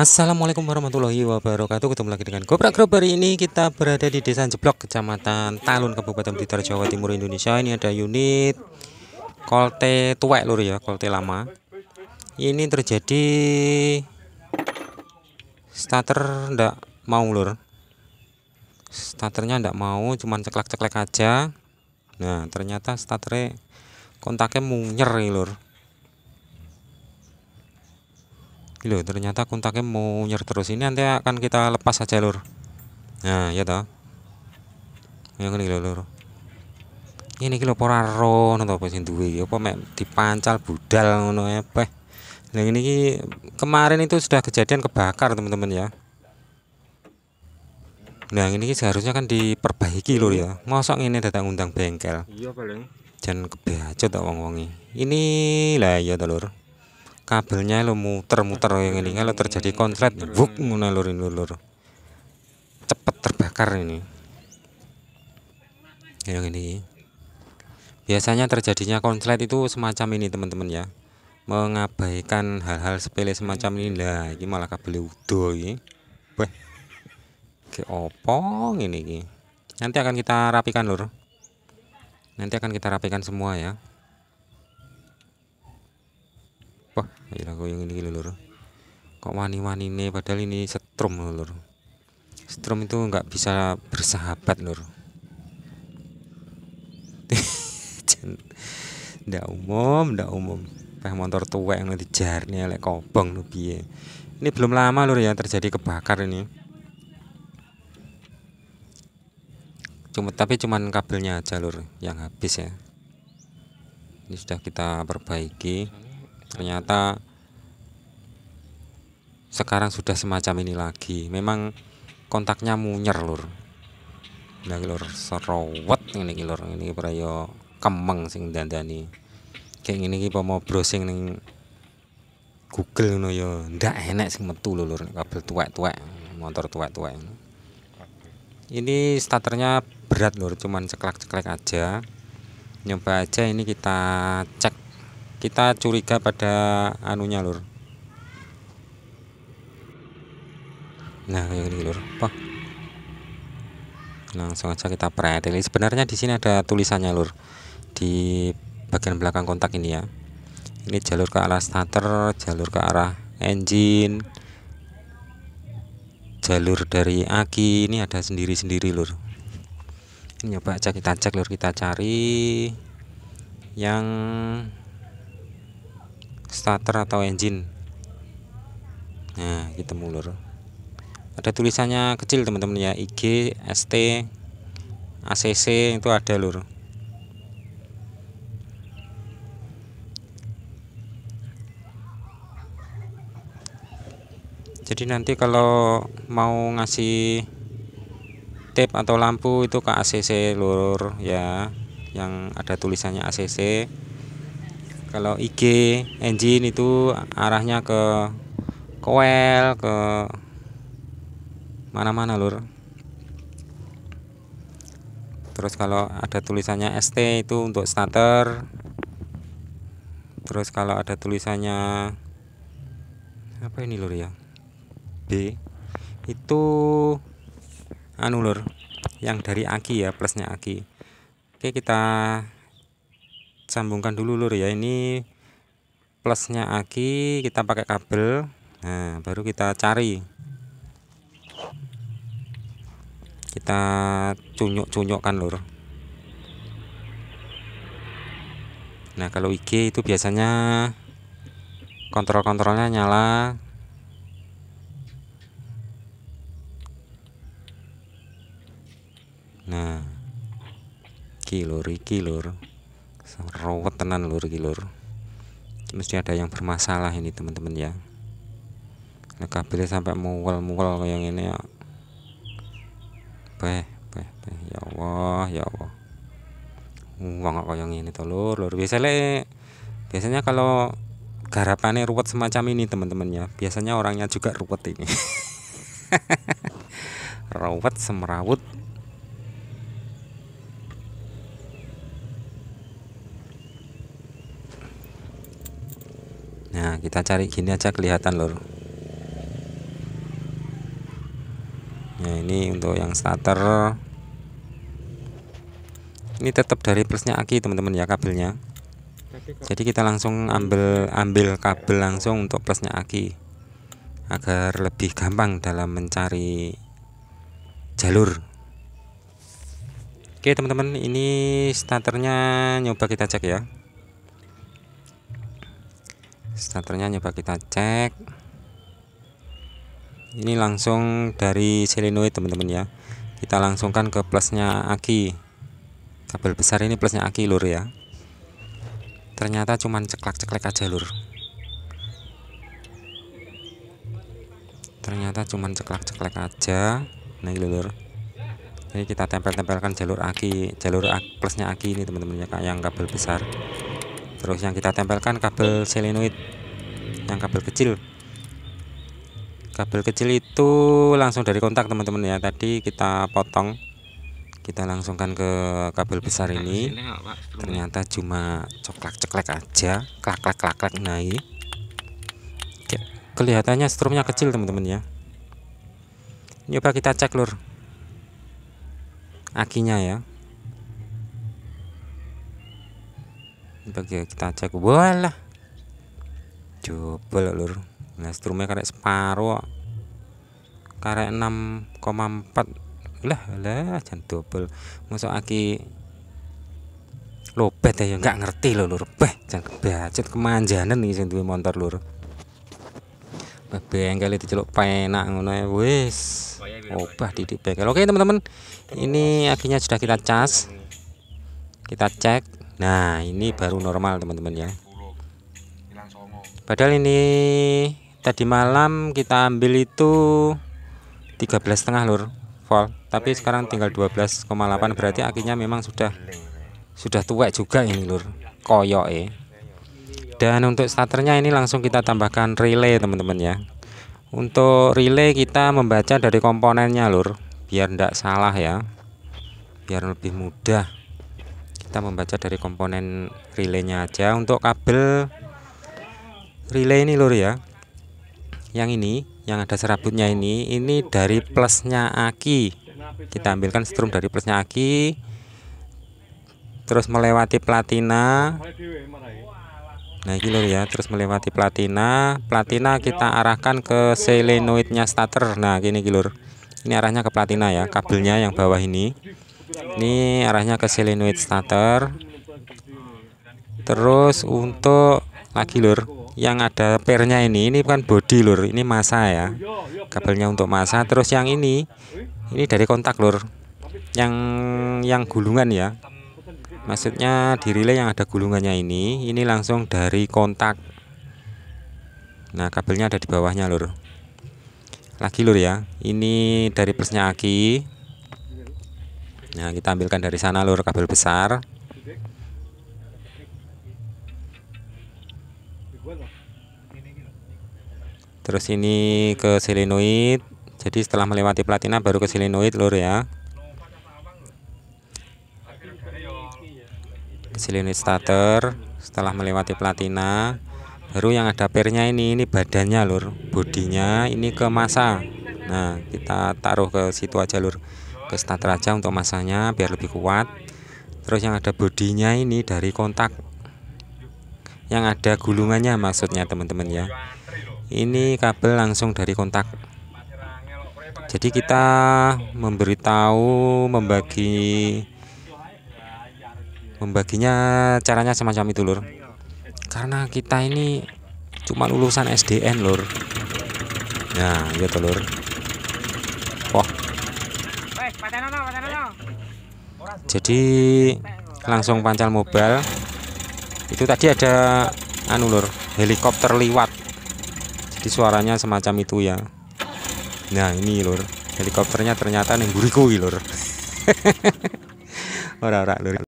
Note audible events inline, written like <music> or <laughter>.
Assalamualaikum warahmatullahi wabarakatuh Ketemu lagi dengan Goprak Group Hari ini kita berada di Desa Jeblok Kecamatan Talun Kabupaten Blitar Jawa Timur Indonesia Ini ada unit Kolte tuwek lur ya Kolte lama Ini terjadi Starter ndak mau lur Starternya ndak mau Cuman ceklek-ceklek aja Nah ternyata starternya Kontaknya munyer lur Loh, ternyata kontaknya mau nyer terus. Ini nanti akan kita lepas aja Lur. Nah, ya toh. Yang ini lho, Lur. Ini iki lho ora rono to sing duwe apa mek dipancal budal ngono beh. Ya, Yang ini kemarin itu sudah kejadian kebakar, teman-teman ya. Nah, ini seharusnya kan diperbaiki lur ya. Mosok ini datang undang bengkel. Iya paling. Jangan kebaca, tak wong-wongi. Ini lah ya, Lur kabelnya lo muter-muter yang ini kalau terjadi konslet wuk ini lur cepet terbakar ini yang ini biasanya terjadinya konslet itu semacam ini teman-teman ya mengabaikan hal-hal sepele semacam ini lah ini malah kabel udo ini weh ke opong ini nanti akan kita rapikan lur nanti akan kita rapikan semua ya apa ya koyo yang ini lho kok wani-wani ini padahal ini setrum lho setrum itu nggak bisa bersahabat lho <laughs> ndak umum ndak umum peh motor tua yang di nih lek kobong lho ini belum lama lho ya terjadi kebakar ini cuma tapi cuman kabelnya aja lur yang habis ya ini sudah kita perbaiki ternyata sekarang sudah semacam ini lagi memang kontaknya munyer lur nah lur serowet ini lur ini prayo kemeng sing dandani kayak ini kita mau browsing nih Google ngono yo ya, ndak enak sih metu lho lur kabel tua-tua motor tua-tua ini starternya berat lur cuman ceklek ceklek aja nyoba aja ini kita cek kita curiga pada anunya lur nah ini lur apa langsung aja kita perhatiin. sebenarnya di sini ada tulisannya lur di bagian belakang kontak ini ya ini jalur ke arah starter jalur ke arah engine jalur dari aki ini ada sendiri-sendiri lur ini coba aja kita cek lur kita cari yang starter atau engine nah kita gitu, mulur ada tulisannya kecil teman-teman ya IG ST ACC itu ada lur jadi nanti kalau mau ngasih tip atau lampu itu ke ACC lur ya yang ada tulisannya ACC kalau IG engine itu arahnya ke koel ke mana-mana lur terus kalau ada tulisannya ST itu untuk starter terus kalau ada tulisannya apa ini lur ya B itu anu yang dari aki ya plusnya aki oke kita sambungkan dulu lur ya ini plusnya aki kita pakai kabel nah baru kita cari kita cunyuk-cunyukkan lur nah kalau IG itu biasanya kontrol-kontrolnya nyala nah iki lur iki lur Rawat tenan lur iki lur. Mesti ada yang bermasalah ini teman-teman ya. Nek kabel sampai mual-mual kayak ini ya. Beh, beh, beh. Ya Allah, ya Allah. uang kok kaya ngene to lur, lur. Biasanya biasanya kalau garapannya ruwet semacam ini teman-teman ya. Biasanya orangnya juga ruwet ini. <laughs> ruwet semrawut kita cari gini aja kelihatan lor nah ya, ini untuk yang starter ini tetap dari plusnya aki teman-teman ya kabelnya jadi kita langsung ambil ambil kabel langsung untuk plusnya aki agar lebih gampang dalam mencari jalur oke teman-teman ini starternya nyoba kita cek ya starternya nyoba kita cek ini langsung dari selenoid teman-teman ya kita langsungkan ke plusnya aki kabel besar ini plusnya aki lur ya ternyata cuman ceklek-ceklek aja lur ternyata cuman ceklek-ceklek aja nah ini lur jadi kita tempel-tempelkan jalur aki jalur plusnya aki ini teman-teman ya kayak kabel besar terus yang kita tempelkan kabel selenoid, yang kabel kecil kabel kecil itu langsung dari kontak teman-teman ya tadi kita potong kita langsungkan ke kabel besar nah, ini ternyata cuma coklat ceklek aja klak klak klak klak nah ini kelihatannya strumnya kecil teman-teman ya coba kita cek lur akinya ya bagi ya, kita cek walah jebol lur nah strumnya karek separuh karek 6,4 lah lah jangan double masuk aki lobet ya nggak ngerti lho lur beh jangan kebacet kemanjanan nih sendiri motor lur bengkel itu celok penak ngono ya wis obah didik bengkel oke teman-teman ini akhirnya sudah kita cas kita cek nah ini baru normal teman-teman ya padahal ini tadi malam kita ambil itu 13 setengah lur volt tapi sekarang tinggal 12,8 berarti akhirnya memang sudah sudah tua juga ini lur koyo eh dan untuk starternya ini langsung kita tambahkan relay teman-teman ya untuk relay kita membaca dari komponennya lur biar tidak salah ya biar lebih mudah kita membaca dari komponen relaynya aja untuk kabel relay ini lur ya yang ini yang ada serabutnya ini ini dari plusnya aki kita ambilkan strum dari plusnya aki terus melewati platina nah ini lur ya terus melewati platina platina kita arahkan ke selenoidnya starter nah gini gilur ini arahnya ke platina ya kabelnya yang bawah ini ini arahnya ke solenoid starter terus untuk lagi lur yang ada pernya ini ini bukan body lur ini masa ya kabelnya untuk masa terus yang ini ini dari kontak lur yang yang gulungan ya maksudnya di relay yang ada gulungannya ini ini langsung dari kontak nah kabelnya ada di bawahnya lur lagi lur ya ini dari persnya aki Nah, kita ambilkan dari sana lur kabel besar. Terus ini ke selenoid. Jadi setelah melewati platina baru ke selenoid lur ya. Ke starter setelah melewati platina baru yang ada pernya ini ini badannya lur bodinya ini ke masa nah kita taruh ke situ aja lur ke starter aja untuk masanya biar lebih kuat terus yang ada bodinya ini dari kontak yang ada gulungannya maksudnya teman-teman ya ini kabel langsung dari kontak jadi kita memberitahu membagi membaginya caranya semacam itu lur karena kita ini cuma lulusan SDN lur nah ya telur jadi langsung pancal mobile itu tadi ada anu lur helikopter liwat jadi suaranya semacam itu ya nah ini lur helikopternya ternyata nih buriku lur <laughs> ora ora lur